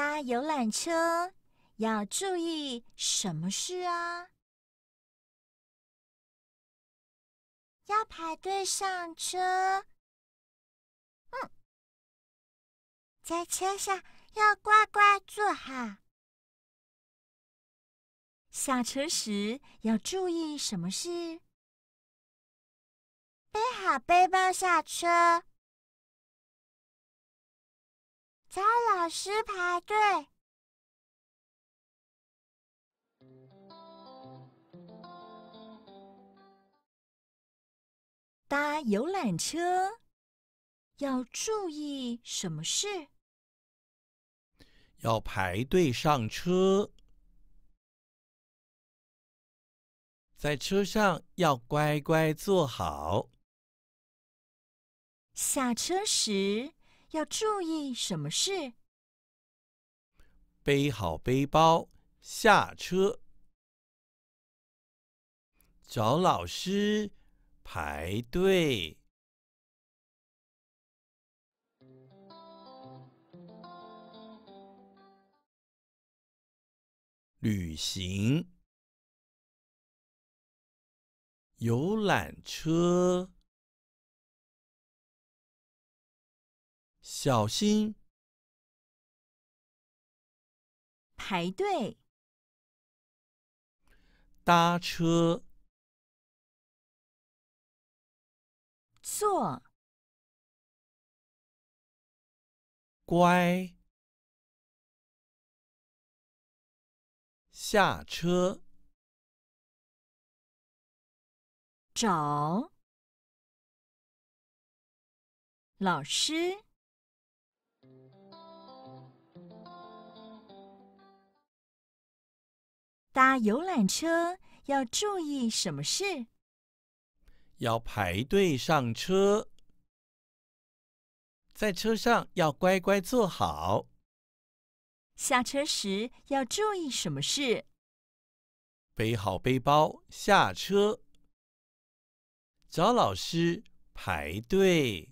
搭游览车要注意什么事啊？要排队上车。嗯，在车上要乖乖坐好。下车时要注意什么事？背好背包下车。糟了！老师排队搭游览车，要注意什么事？要排队上车，在车上要乖乖坐好。下车时要注意什么事？背好背包，下车，找老师，排队，旅行，游览车，小心。排队，搭车，坐，乖，下车，找老师。搭游览车要注意什么事？要排队上车，在车上要乖乖坐好。下车时要注意什么事？背好背包下车，找老师排队。